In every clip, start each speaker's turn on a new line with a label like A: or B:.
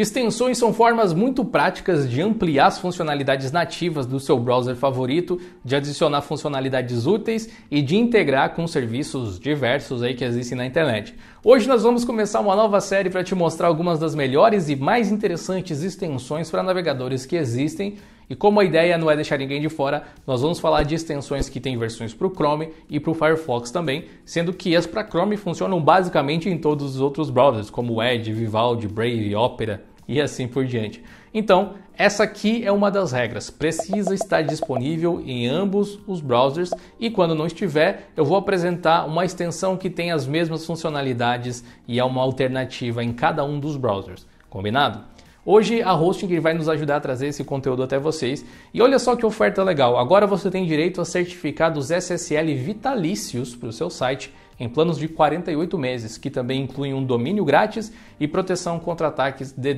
A: Extensões são formas muito práticas de ampliar as funcionalidades nativas do seu browser favorito, de adicionar funcionalidades úteis e de integrar com serviços diversos aí que existem na internet. Hoje nós vamos começar uma nova série para te mostrar algumas das melhores e mais interessantes extensões para navegadores que existem. E como a ideia não é deixar ninguém de fora, nós vamos falar de extensões que têm versões para o Chrome e para o Firefox também, sendo que as para Chrome funcionam basicamente em todos os outros browsers, como Edge, Vivaldi, Brave, Opera, e assim por diante. Então, essa aqui é uma das regras. Precisa estar disponível em ambos os browsers e quando não estiver, eu vou apresentar uma extensão que tem as mesmas funcionalidades e é uma alternativa em cada um dos browsers. Combinado? Hoje a Hosting vai nos ajudar a trazer esse conteúdo até vocês. E olha só que oferta legal! Agora você tem direito a certificados SSL vitalícios para o seu site em planos de 48 meses, que também incluem um domínio grátis e proteção contra ataques de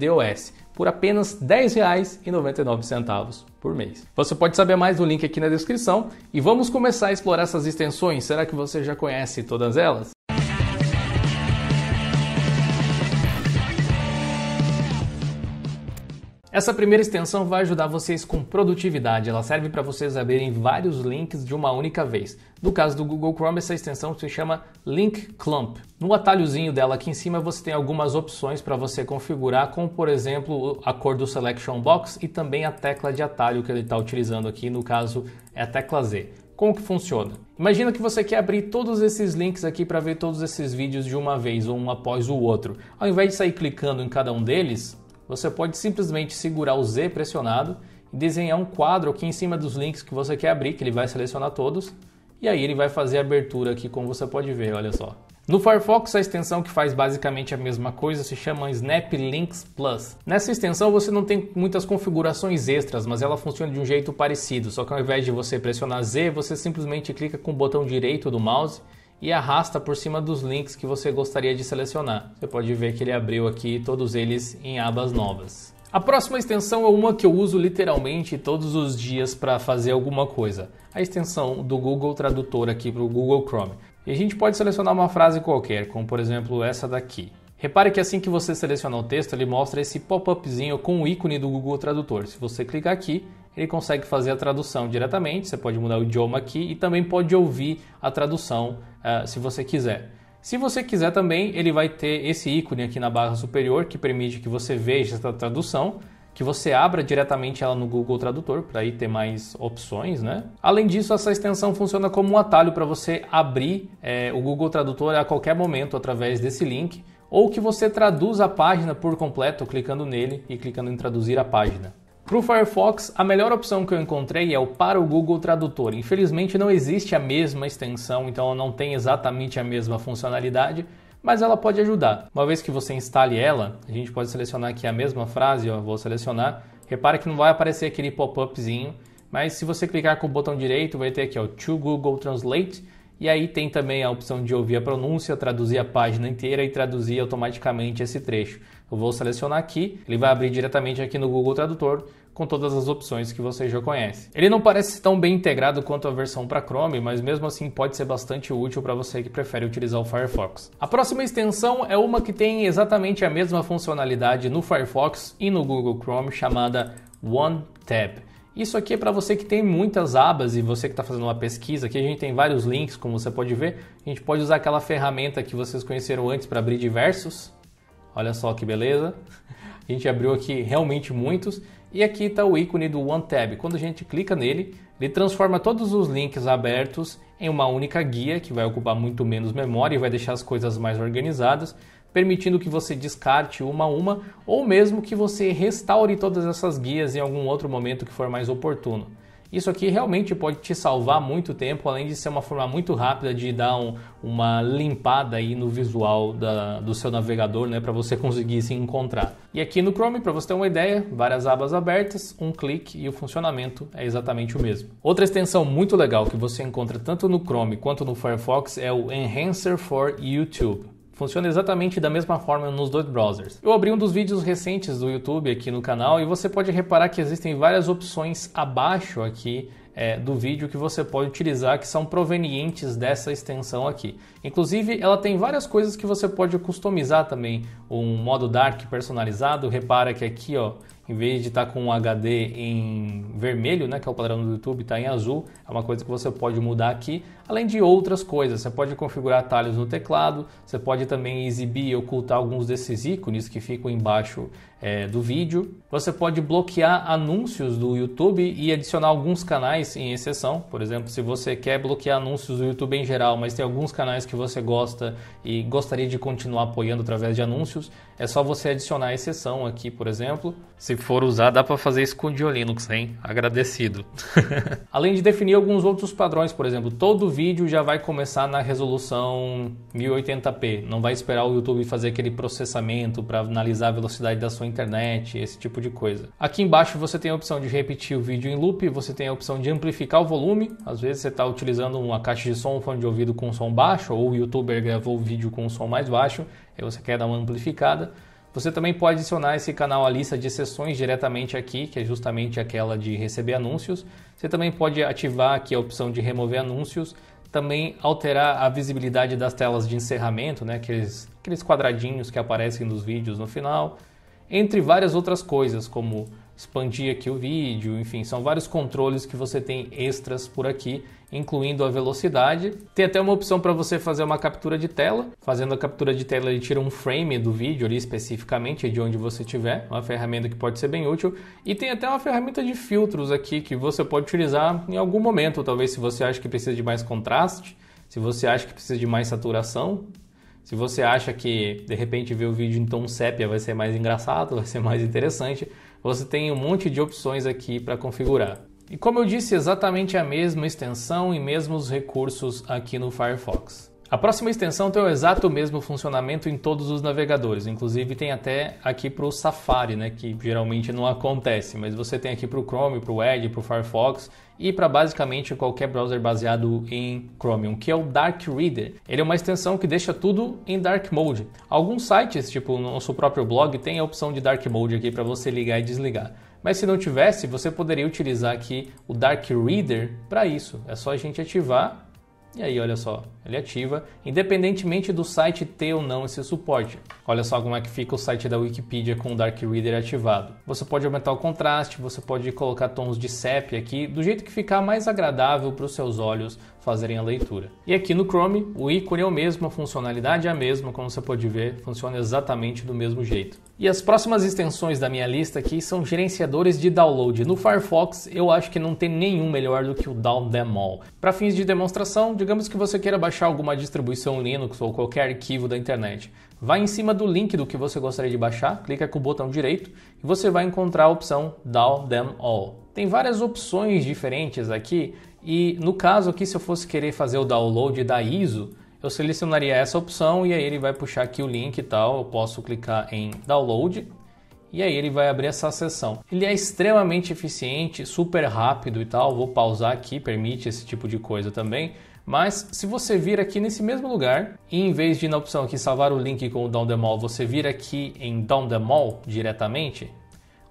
A: por apenas R$ 10,99 por mês. Você pode saber mais no link aqui na descrição e vamos começar a explorar essas extensões. Será que você já conhece todas elas? Essa primeira extensão vai ajudar vocês com produtividade. Ela serve para vocês abrirem vários links de uma única vez. No caso do Google Chrome, essa extensão se chama Link Clump. No atalhozinho dela aqui em cima, você tem algumas opções para você configurar, como por exemplo a cor do Selection Box e também a tecla de atalho que ele está utilizando aqui. No caso, é a tecla Z. Como que funciona? Imagina que você quer abrir todos esses links aqui para ver todos esses vídeos de uma vez, um após o outro. Ao invés de sair clicando em cada um deles, você pode simplesmente segurar o Z pressionado e desenhar um quadro aqui em cima dos links que você quer abrir, que ele vai selecionar todos, e aí ele vai fazer a abertura aqui, como você pode ver, olha só. No Firefox, a extensão que faz basicamente a mesma coisa se chama Snap Links Plus. Nessa extensão você não tem muitas configurações extras, mas ela funciona de um jeito parecido, só que ao invés de você pressionar Z, você simplesmente clica com o botão direito do mouse e arrasta por cima dos links que você gostaria de selecionar. Você pode ver que ele abriu aqui todos eles em abas novas. A próxima extensão é uma que eu uso literalmente todos os dias para fazer alguma coisa. A extensão do Google Tradutor aqui para o Google Chrome. E a gente pode selecionar uma frase qualquer, como por exemplo essa daqui. Repare que assim que você seleciona o texto, ele mostra esse pop-upzinho com o ícone do Google Tradutor. Se você clicar aqui, ele consegue fazer a tradução diretamente. Você pode mudar o idioma aqui e também pode ouvir a tradução uh, se você quiser. Se você quiser também, ele vai ter esse ícone aqui na barra superior que permite que você veja essa tradução, que você abra diretamente ela no Google Tradutor para aí ter mais opções, né? Além disso, essa extensão funciona como um atalho para você abrir é, o Google Tradutor a qualquer momento através desse link ou que você traduza a página por completo clicando nele e clicando em traduzir a página. Para o Firefox, a melhor opção que eu encontrei é o para o Google Tradutor. Infelizmente não existe a mesma extensão, então ela não tem exatamente a mesma funcionalidade, mas ela pode ajudar. Uma vez que você instale ela, a gente pode selecionar aqui a mesma frase, ó, vou selecionar. Repara que não vai aparecer aquele pop-upzinho, mas se você clicar com o botão direito, vai ter aqui o To Google Translate, e aí tem também a opção de ouvir a pronúncia, traduzir a página inteira e traduzir automaticamente esse trecho. Eu vou selecionar aqui, ele vai abrir diretamente aqui no Google Tradutor com todas as opções que você já conhece. Ele não parece tão bem integrado quanto a versão para Chrome, mas mesmo assim pode ser bastante útil para você que prefere utilizar o Firefox. A próxima extensão é uma que tem exatamente a mesma funcionalidade no Firefox e no Google Chrome, chamada One Tab. Isso aqui é para você que tem muitas abas e você que está fazendo uma pesquisa. Aqui a gente tem vários links, como você pode ver. A gente pode usar aquela ferramenta que vocês conheceram antes para abrir diversos Olha só que beleza. A gente abriu aqui realmente muitos. E aqui está o ícone do OneTab. Quando a gente clica nele, ele transforma todos os links abertos em uma única guia que vai ocupar muito menos memória e vai deixar as coisas mais organizadas, permitindo que você descarte uma a uma ou mesmo que você restaure todas essas guias em algum outro momento que for mais oportuno. Isso aqui realmente pode te salvar muito tempo, além de ser uma forma muito rápida de dar um, uma limpada aí no visual da, do seu navegador, né, para você conseguir se encontrar. E aqui no Chrome, para você ter uma ideia, várias abas abertas, um clique e o funcionamento é exatamente o mesmo. Outra extensão muito legal que você encontra tanto no Chrome quanto no Firefox é o Enhancer for YouTube. Funciona exatamente da mesma forma nos dois browsers. Eu abri um dos vídeos recentes do YouTube aqui no canal e você pode reparar que existem várias opções abaixo aqui é, do vídeo que você pode utilizar que são provenientes dessa extensão aqui. Inclusive, ela tem várias coisas que você pode customizar também. Um modo dark personalizado, repara que aqui ó, em vez de estar tá com o HD em vermelho, né, que é o padrão do YouTube, está em azul, é uma coisa que você pode mudar aqui, além de outras coisas. Você pode configurar atalhos no teclado, você pode também exibir e ocultar alguns desses ícones que ficam embaixo é, do vídeo. Você pode bloquear anúncios do YouTube e adicionar alguns canais em exceção. Por exemplo, se você quer bloquear anúncios do YouTube em geral, mas tem alguns canais que você gosta e gostaria de continuar apoiando através de anúncios, é só você adicionar a exceção aqui, por exemplo. Se for usar, dá para fazer isso com o Linux, hein? Agradecido. Além de definir alguns outros padrões, por exemplo, todo vídeo já vai começar na resolução 1080p. Não vai esperar o YouTube fazer aquele processamento para analisar a velocidade da sua internet, esse tipo de coisa. Aqui embaixo você tem a opção de repetir o vídeo em loop, você tem a opção de amplificar o volume. Às vezes você está utilizando uma caixa de som, um fone de ouvido com som baixo, ou o YouTuber gravou o vídeo com um som mais baixo, aí você quer dar uma amplificada. Você também pode adicionar esse canal à lista de sessões diretamente aqui, que é justamente aquela de receber anúncios. Você também pode ativar aqui a opção de remover anúncios, também alterar a visibilidade das telas de encerramento, né? aqueles, aqueles quadradinhos que aparecem nos vídeos no final, entre várias outras coisas, como expandir aqui o vídeo, enfim, são vários controles que você tem extras por aqui, incluindo a velocidade. Tem até uma opção para você fazer uma captura de tela. Fazendo a captura de tela, ele tira um frame do vídeo ali especificamente de onde você estiver, uma ferramenta que pode ser bem útil. E tem até uma ferramenta de filtros aqui que você pode utilizar em algum momento, talvez se você acha que precisa de mais contraste, se você acha que precisa de mais saturação, se você acha que de repente ver o vídeo em tom sépia vai ser mais engraçado, vai ser mais interessante, você tem um monte de opções aqui para configurar. E como eu disse, exatamente a mesma extensão e mesmos recursos aqui no Firefox. A próxima extensão tem o exato mesmo funcionamento em todos os navegadores, inclusive tem até aqui para o Safari, né, que geralmente não acontece, mas você tem aqui para o Chrome, para o Edge, para o Firefox e para basicamente qualquer browser baseado em Chromium, que é o Dark Reader. Ele é uma extensão que deixa tudo em Dark Mode. Alguns sites, tipo o nosso próprio blog, tem a opção de Dark Mode aqui para você ligar e desligar. Mas se não tivesse, você poderia utilizar aqui o Dark Reader para isso. É só a gente ativar e aí, olha só, ele ativa, independentemente do site ter ou não esse suporte. Olha só como é que fica o site da Wikipedia com o Dark Reader ativado. Você pode aumentar o contraste, você pode colocar tons de sépia aqui, do jeito que ficar mais agradável para os seus olhos, fazerem a leitura. E aqui no Chrome, o ícone é o mesmo, a funcionalidade é a mesma, como você pode ver, funciona exatamente do mesmo jeito. E as próximas extensões da minha lista aqui são gerenciadores de download. No Firefox, eu acho que não tem nenhum melhor do que o Down Them All. Para fins de demonstração, digamos que você queira baixar alguma distribuição Linux ou qualquer arquivo da internet. Vá em cima do link do que você gostaria de baixar, clica com o botão direito e você vai encontrar a opção Down Them All. Tem várias opções diferentes aqui e no caso aqui, se eu fosse querer fazer o download da ISO, eu selecionaria essa opção e aí ele vai puxar aqui o link e tal. Eu posso clicar em download e aí ele vai abrir essa seção. Ele é extremamente eficiente, super rápido e tal. Vou pausar aqui, permite esse tipo de coisa também. Mas se você vir aqui nesse mesmo lugar e em vez de na opção aqui salvar o link com o Down the você vir aqui em Down the diretamente,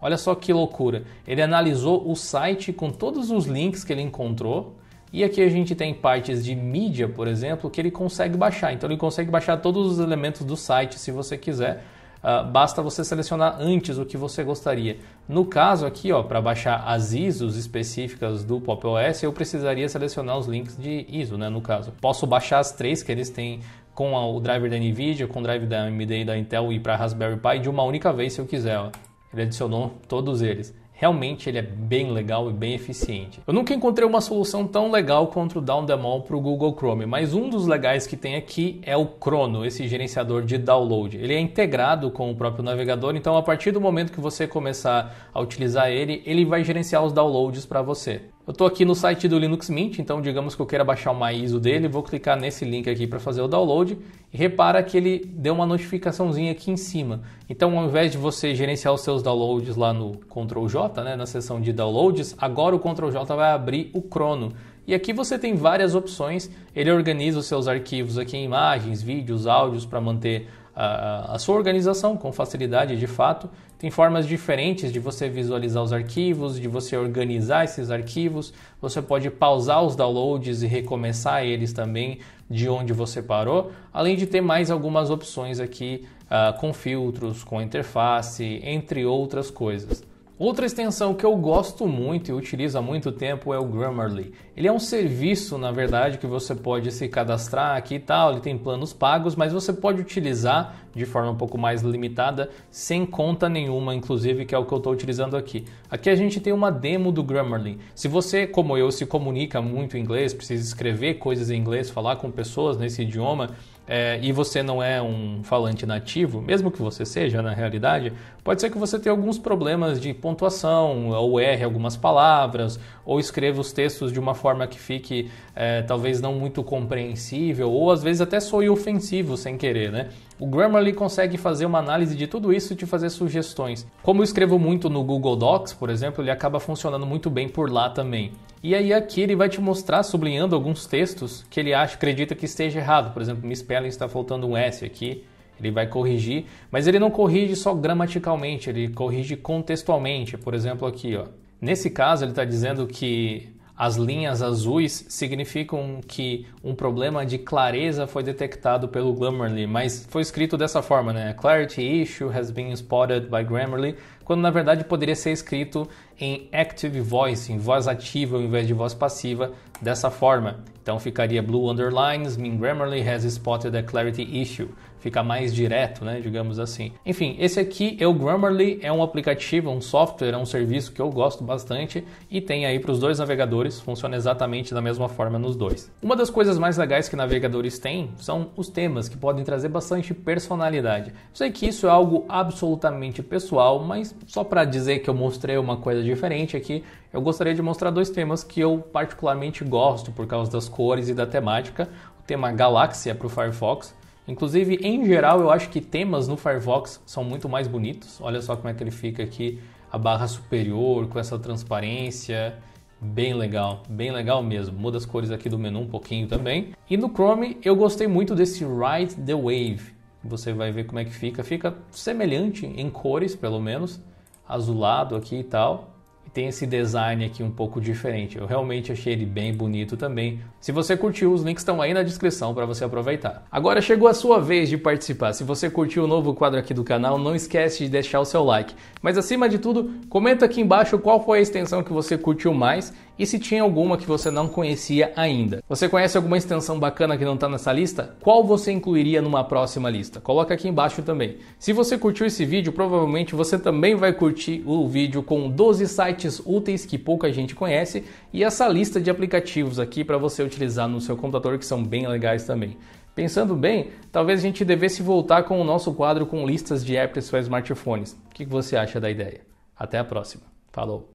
A: Olha só que loucura. Ele analisou o site com todos os links que ele encontrou. E aqui a gente tem partes de mídia, por exemplo, que ele consegue baixar. Então ele consegue baixar todos os elementos do site se você quiser. Uh, basta você selecionar antes o que você gostaria. No caso aqui, para baixar as ISOs específicas do Pop OS, eu precisaria selecionar os links de ISO, né, no caso. Posso baixar as três que eles têm com o driver da NVIDIA, com o driver da AMD e da Intel e para Raspberry Pi de uma única vez se eu quiser. Ó. Ele adicionou todos eles. Realmente ele é bem legal e bem eficiente. Eu nunca encontrei uma solução tão legal contra o Down them para o Google Chrome, mas um dos legais que tem aqui é o Chrono, esse gerenciador de download. Ele é integrado com o próprio navegador, então a partir do momento que você começar a utilizar ele, ele vai gerenciar os downloads para você. Eu estou aqui no site do Linux Mint, então digamos que eu queira baixar uma ISO dele, vou clicar nesse link aqui para fazer o download e repara que ele deu uma notificaçãozinha aqui em cima. Então, ao invés de você gerenciar os seus downloads lá no Ctrl J, né, na seção de downloads, agora o Ctrl J vai abrir o Crono. E aqui você tem várias opções. Ele organiza os seus arquivos aqui em imagens, vídeos, áudios para manter a, a sua organização com facilidade de fato. Tem formas diferentes de você visualizar os arquivos, de você organizar esses arquivos. Você pode pausar os downloads e recomeçar eles também de onde você parou, além de ter mais algumas opções aqui uh, com filtros, com interface, entre outras coisas. Outra extensão que eu gosto muito e utilizo há muito tempo é o Grammarly. Ele é um serviço, na verdade, que você pode se cadastrar aqui e tal, ele tem planos pagos, mas você pode utilizar de forma um pouco mais limitada, sem conta nenhuma, inclusive, que é o que eu estou utilizando aqui. Aqui a gente tem uma demo do Grammarly. Se você, como eu, se comunica muito em inglês, precisa escrever coisas em inglês, falar com pessoas nesse idioma, é, e você não é um falante nativo, mesmo que você seja na realidade, Pode ser que você tenha alguns problemas de pontuação, ou erre algumas palavras, ou escreva os textos de uma forma que fique é, talvez não muito compreensível, ou às vezes até soe ofensivo sem querer, né? O Grammarly consegue fazer uma análise de tudo isso e te fazer sugestões. Como eu escrevo muito no Google Docs, por exemplo, ele acaba funcionando muito bem por lá também. E aí aqui ele vai te mostrar sublinhando alguns textos que ele acha, acredita que esteja errado. Por exemplo, me Spelling está faltando um S aqui. Ele vai corrigir, mas ele não corrige só gramaticalmente, ele corrige contextualmente. Por exemplo, aqui, ó. Nesse caso, ele está dizendo que as linhas azuis significam que um problema de clareza foi detectado pelo Grammarly, mas foi escrito dessa forma, né? Clarity issue has been spotted by Grammarly quando na verdade poderia ser escrito em active voice, em voz ativa ao invés de voz passiva, dessa forma. Então ficaria blue underlines, mean Grammarly has spotted a clarity issue. Fica mais direto, né, digamos assim. Enfim, esse aqui é o Grammarly, é um aplicativo, um software, é um serviço que eu gosto bastante e tem aí para os dois navegadores, funciona exatamente da mesma forma nos dois. Uma das coisas mais legais que navegadores têm são os temas, que podem trazer bastante personalidade. Sei que isso é algo absolutamente pessoal, mas só para dizer que eu mostrei uma coisa diferente aqui, eu gostaria de mostrar dois temas que eu particularmente gosto por causa das cores e da temática. O tema Galáxia é para o Firefox. Inclusive, em geral, eu acho que temas no Firefox são muito mais bonitos. Olha só como é que ele fica aqui, a barra superior com essa transparência. Bem legal, bem legal mesmo. Muda as cores aqui do menu um pouquinho também. E no Chrome eu gostei muito desse Ride the Wave. Você vai ver como é que fica. Fica semelhante em cores, pelo menos, azulado aqui e tal. E tem esse design aqui um pouco diferente. Eu realmente achei ele bem bonito também. Se você curtiu, os links estão aí na descrição para você aproveitar. Agora chegou a sua vez de participar. Se você curtiu o novo quadro aqui do canal, não esquece de deixar o seu like. Mas acima de tudo, comenta aqui embaixo qual foi a extensão que você curtiu mais e se tinha alguma que você não conhecia ainda. Você conhece alguma extensão bacana que não está nessa lista? Qual você incluiria numa próxima lista? Coloca aqui embaixo também. Se você curtiu esse vídeo, provavelmente você também vai curtir o vídeo com 12 sites úteis que pouca gente conhece e essa lista de aplicativos aqui para você utilizar no seu computador que são bem legais também. Pensando bem, talvez a gente devesse voltar com o nosso quadro com listas de apps para smartphones. O que você acha da ideia? Até a próxima. Falou!